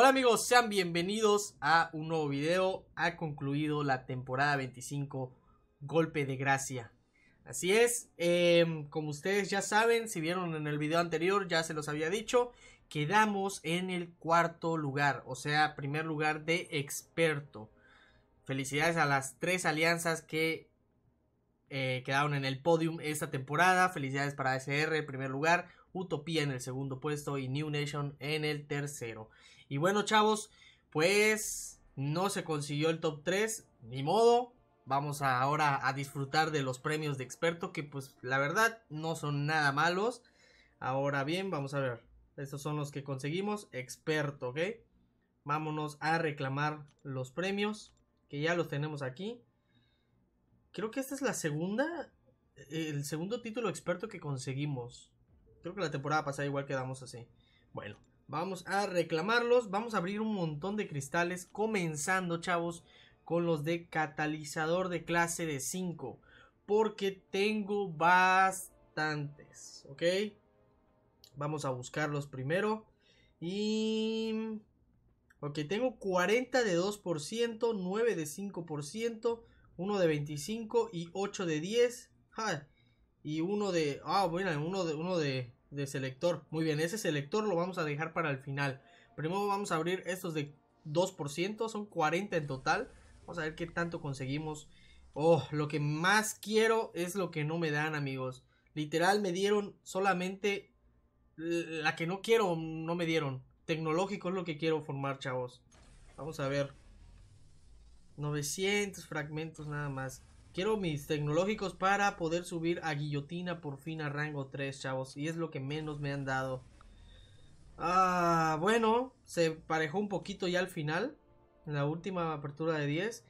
Hola amigos, sean bienvenidos a un nuevo video. Ha concluido la temporada 25 Golpe de Gracia. Así es, em, como ustedes ya saben, si vieron en el video anterior, ya se los había dicho, quedamos en el cuarto lugar, o sea, primer lugar de experto. Felicidades a las tres alianzas que eh, quedaron en el podium esta temporada. Felicidades para SR en primer lugar, Utopía en el segundo puesto y New Nation en el tercero. Y bueno, chavos, pues no se consiguió el top 3, ni modo. Vamos ahora a disfrutar de los premios de experto, que pues la verdad no son nada malos. Ahora bien, vamos a ver. Estos son los que conseguimos. Experto, ¿ok? Vámonos a reclamar los premios. Que ya los tenemos aquí. Creo que esta es la segunda. El segundo título experto que conseguimos. Creo que la temporada pasada igual quedamos así. Bueno, Vamos a reclamarlos. Vamos a abrir un montón de cristales. Comenzando, chavos, con los de catalizador de clase de 5. Porque tengo bastantes. ¿Ok? Vamos a buscarlos primero. Y... Ok, tengo 40 de 2%, 9 de 5%, 1 de 25 y 8 de 10. Y uno de... Ah, bueno, uno de, uno de, de selector. Muy bien, ese selector lo vamos a dejar para el final. Primero vamos a abrir estos de 2%, son 40 en total. Vamos a ver qué tanto conseguimos. Oh, lo que más quiero es lo que no me dan, amigos. Literal, me dieron solamente la que no quiero, no me dieron. Tecnológico es lo que quiero formar, chavos. Vamos a ver. 900 fragmentos nada más. Quiero mis tecnológicos para poder subir a guillotina por fin a rango 3, chavos. Y es lo que menos me han dado. Ah, bueno, se parejó un poquito ya al final. En la última apertura de 10.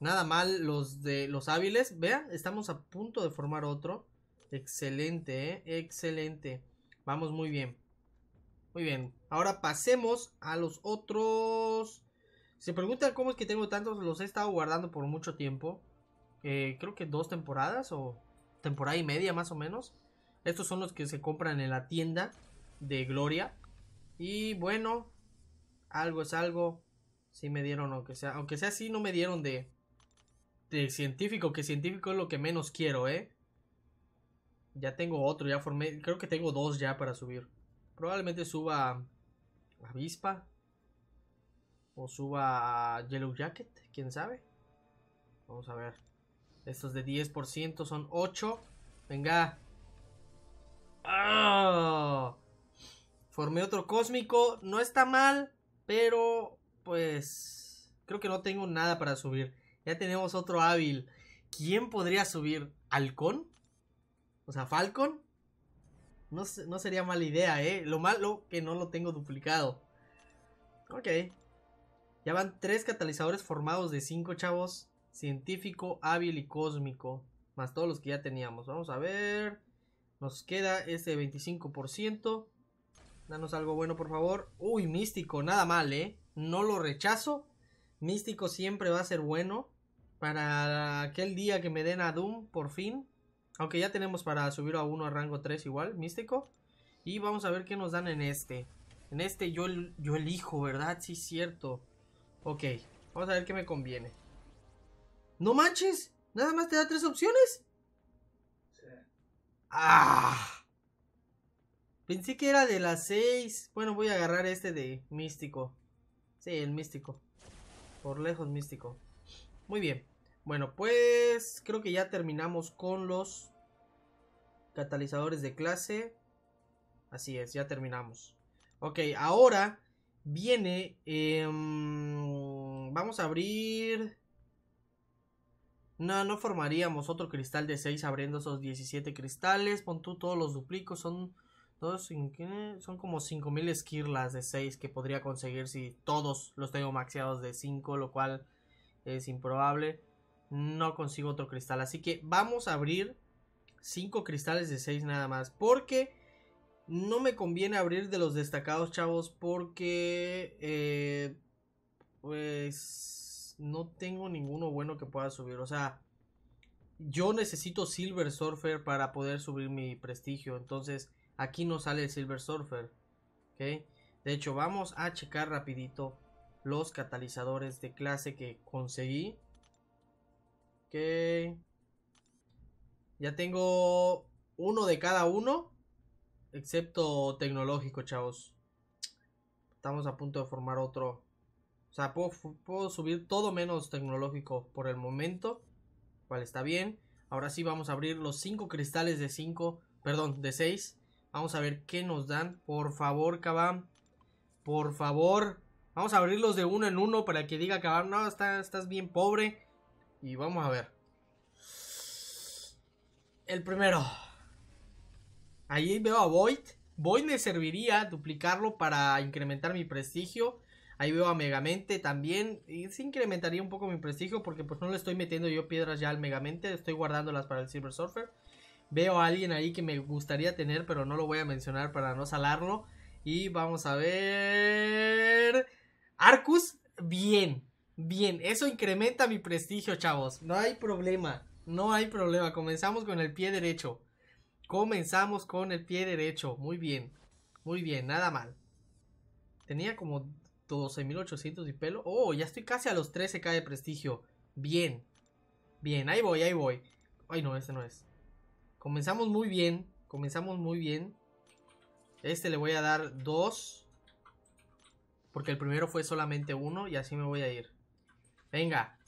Nada mal los de los hábiles. Vean, estamos a punto de formar otro. Excelente, ¿eh? excelente. Vamos muy bien. Muy bien. Ahora pasemos a los otros. Se preguntan cómo es que tengo tantos. Los he estado guardando por mucho tiempo. Eh, creo que dos temporadas o temporada y media más o menos. Estos son los que se compran en la tienda de Gloria. Y bueno, algo es algo. Si me dieron, aunque sea, aunque sea así, no me dieron de, de científico, que científico es lo que menos quiero, ¿eh? Ya tengo otro, ya formé, creo que tengo dos ya para subir. Probablemente suba a avispa o suba a Yellow Jacket, quién sabe. Vamos a ver. Estos de 10% son 8. Venga. ¡Ah! Formé otro cósmico. No está mal, pero pues creo que no tengo nada para subir. Ya tenemos otro hábil. ¿Quién podría subir? ¿Halcón? O sea, Falcon. No, no sería mala idea, ¿eh? Lo malo que no lo tengo duplicado. Ok. Ya van tres catalizadores formados de 5, chavos científico, hábil y cósmico. Más todos los que ya teníamos. Vamos a ver. Nos queda este 25%. Danos algo bueno, por favor. Uy, místico, nada mal, ¿eh? No lo rechazo. Místico siempre va a ser bueno. Para aquel día que me den a Doom, por fin. Aunque ya tenemos para subir a uno a rango 3 igual, místico. Y vamos a ver qué nos dan en este. En este yo, yo elijo, ¿verdad? Sí, cierto. Ok, vamos a ver qué me conviene. No manches, nada más te da tres opciones. Ah. Pensé que era de las seis. Bueno, voy a agarrar este de místico. Sí, el místico. Por lejos místico. Muy bien. Bueno, pues creo que ya terminamos con los catalizadores de clase. Así es, ya terminamos. Ok, ahora viene... Em, vamos a abrir... No, no formaríamos otro cristal de 6 abriendo esos 17 cristales. Pon tú todos los duplicos. Son, son como 5000 esquirlas de 6 que podría conseguir si todos los tengo maxeados de 5, lo cual es improbable. No consigo otro cristal. Así que vamos a abrir 5 cristales de 6 nada más. Porque no me conviene abrir de los destacados, chavos. Porque... Eh, pues no tengo ninguno bueno que pueda subir. O sea, yo necesito Silver Surfer para poder subir mi prestigio. Entonces, aquí no sale Silver Surfer. ¿okay? De hecho, vamos a checar rapidito los catalizadores de clase que conseguí. Ok. Ya tengo uno de cada uno. Excepto tecnológico, chavos. Estamos a punto de formar otro o sea, puedo, subir todo menos tecnológico por el momento. Cual está bien. Ahora sí vamos a abrir los cinco cristales de 5. Perdón, de 6. Vamos a ver qué nos dan. Por favor, Kabam. Por favor. Vamos a abrirlos de uno en uno para que diga Kabam. No, estás bien pobre. Y vamos a ver. El primero. Ahí veo a Void. Void me serviría duplicarlo para incrementar mi prestigio. Ahí veo a Megamente también. Y se incrementaría un poco mi prestigio porque pues no le estoy metiendo yo piedras ya al Megamente. Estoy guardándolas para el Silver Surfer. Veo a alguien ahí que me gustaría tener, pero no lo voy a mencionar para no salarlo. Y vamos a ver... Arcus, bien, bien. Eso incrementa mi prestigio, chavos. No hay problema, no hay problema. Comenzamos con el pie derecho. Comenzamos con el pie derecho. Muy bien, muy bien, nada mal. Tenía como 12.800 y pelo. Oh, ya estoy casi a los 13k de prestigio. Bien. Bien, ahí voy, ahí voy. Ay, no, este no es. Comenzamos muy bien. Comenzamos muy bien. Este le voy a dar 2. Porque el primero fue solamente uno y así me voy a ir. Venga.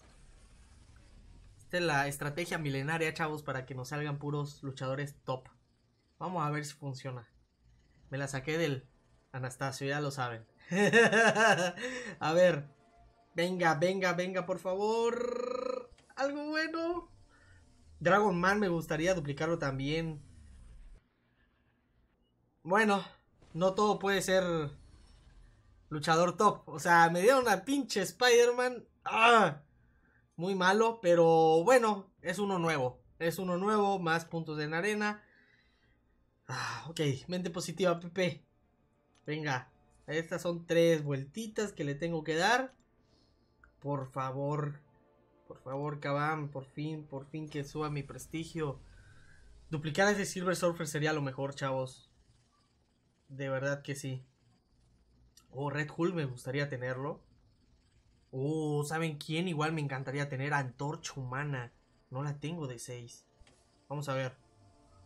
Esta es la estrategia milenaria, chavos, para que nos salgan puros luchadores top. Vamos a ver si funciona. Me la saqué del Anastasio, ya lo saben. a ver. Venga, venga, venga, por favor. Algo bueno. Dragon Man me gustaría duplicarlo también. Bueno, no todo puede ser luchador top. O sea, me dieron una pinche Spider-Man. ¡Ah! Muy malo, pero bueno, es uno nuevo. Es uno nuevo, más puntos en arena. Ah, ok, mente positiva, Pepe. Venga, estas son tres vueltitas que le tengo que dar. Por favor. Por favor, Kabam. Por fin, por fin que suba mi prestigio. Duplicar ese Silver Surfer sería lo mejor, chavos. De verdad que sí. O oh, Red Hull me gustaría tenerlo. Oh, ¿saben quién? Igual me encantaría tener Antorcha Humana. No la tengo de 6. Vamos a ver.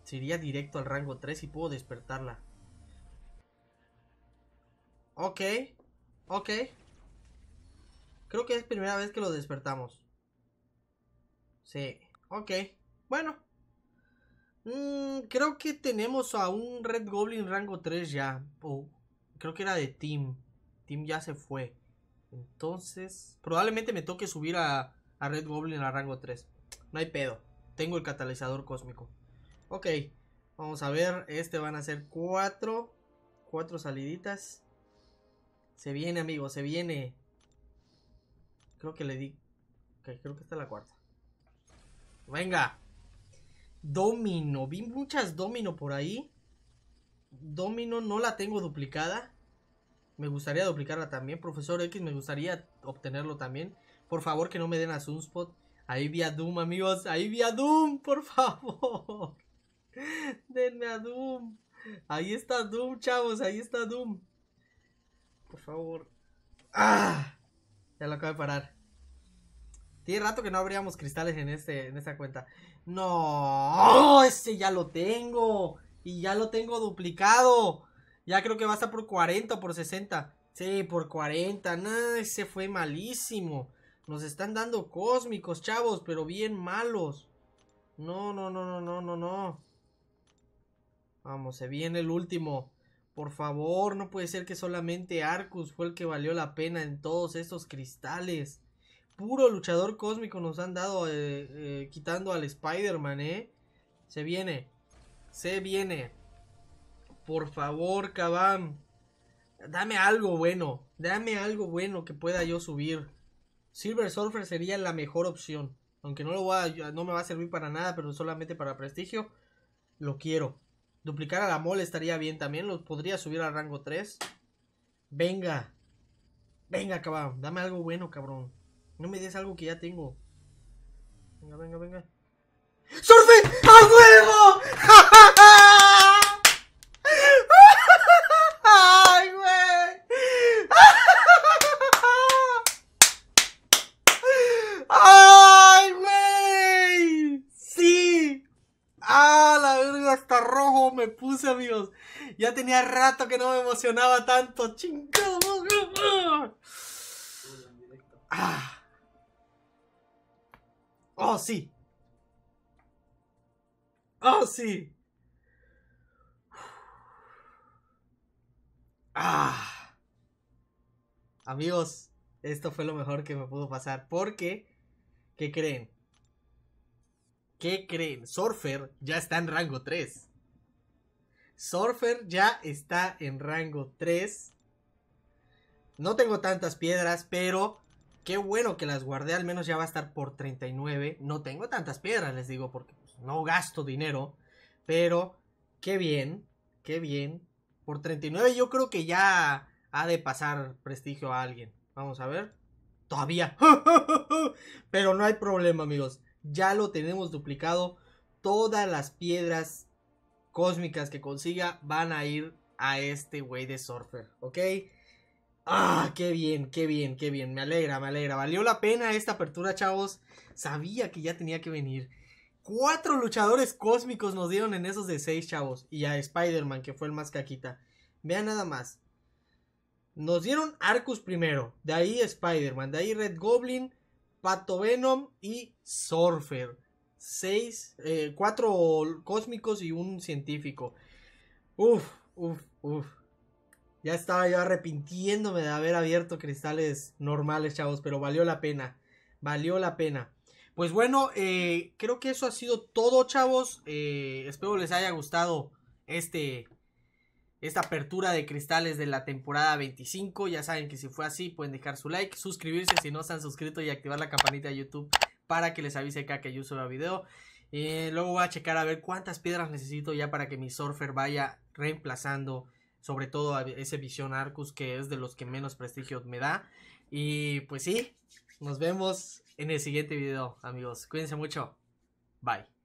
sería directo al rango 3 y puedo despertarla. Ok. Ok. Creo que es primera vez que lo despertamos. Sí. Ok. Bueno. Mm, creo que tenemos a un Red Goblin rango 3 ya. creo que era de Team. Team ya se fue. Entonces, probablemente me toque subir a, a, Red Goblin a rango 3. No hay pedo. Tengo el catalizador cósmico. Ok, vamos a ver. Este van a ser cuatro, cuatro saliditas. Se viene, amigo, se viene. Creo que le di... Ok, creo que está la cuarta. Venga. Domino. Vi muchas domino por ahí. Domino no la tengo duplicada. Me gustaría duplicarla también. Profesor X, me gustaría obtenerlo también. Por favor, que no me den a Sunspot. Ahí vi a Doom, amigos. Ahí vi a Doom, por favor. Denme a Doom. Ahí está Doom, chavos. Ahí está Doom. Por favor. ¡Ah! Ya lo acabo de parar. Tiene rato que no abríamos cristales en, este, en esta cuenta. ¡No! ¡Ese ya lo tengo! Y ya lo tengo duplicado. Ya creo que va a estar por 40 por 60. Sí, por 40. ese fue malísimo. Nos están dando cósmicos, chavos, pero bien malos. No, no, no, no, no, no, no. Vamos, se viene el último. Por favor, no puede ser que solamente Arcus fue el que valió la pena en todos estos cristales. Puro luchador cósmico nos han dado eh, eh, quitando al Spider-Man, ¿eh? Se viene. Se viene. Por favor, Kabam. Dame algo bueno. Dame algo bueno que pueda yo subir. Silver Surfer sería la mejor opción. Aunque no, lo no me va a servir para nada, pero solamente para prestigio. Lo quiero. Duplicar a la mole estaría bien también. Los podría subir al rango 3. Venga. Venga, cabrón. Dame algo bueno, cabrón. No me des algo que ya tengo. Venga, venga, venga. ¡Surfe! ¡A huevo! ¡Ay, güey! ¡Ay! Ya tenía rato que no me emocionaba tanto. Chingado. Ah. Oh, sí. Oh, sí. Ah. Amigos, esto fue lo mejor que me pudo pasar. Porque, ¿qué creen? ¿Qué creen? Surfer ya está en rango 3. Surfer ya está en rango 3. No tengo tantas piedras, pero qué bueno que las guardé. Al menos ya va a estar por 39. No tengo tantas piedras, les digo, porque pues, no gasto dinero. Pero qué bien, qué bien. Por 39 yo creo que ya ha de pasar prestigio a alguien. Vamos a ver. Todavía. pero no hay problema, amigos. Ya lo tenemos duplicado. Todas las piedras cósmicas que consiga van a ir a este güey de Surfer, ¿ok? Ah, qué bien, qué bien, qué bien. Me alegra, me alegra. Valió la pena esta apertura, chavos. Sabía que ya tenía que venir. Cuatro luchadores cósmicos nos dieron en esos de seis, chavos. Y a Spider-Man, que fue el más caquita. Vean nada más. Nos dieron Arcus primero. De ahí Spider-Man. De ahí Red Goblin, Pato Venom y Surfer seis, eh, cuatro cósmicos y un científico. Uf, uf, uf. Ya estaba yo arrepintiéndome de haber abierto cristales normales, chavos, pero valió la pena. Valió la pena. Pues bueno, eh, creo que eso ha sido todo, chavos. Eh, espero les haya gustado este, esta apertura de cristales de la temporada 25. Ya saben que si fue así, pueden dejar su like, suscribirse si no se han suscrito y activar la campanita de YouTube para que les avise acá que yo suba video. Y eh, luego voy a checar a ver cuántas piedras necesito ya para que mi Surfer vaya reemplazando sobre todo a ese Vision Arcus que es de los que menos prestigio me da. Y pues sí, nos vemos en el siguiente video amigos. Cuídense mucho. Bye.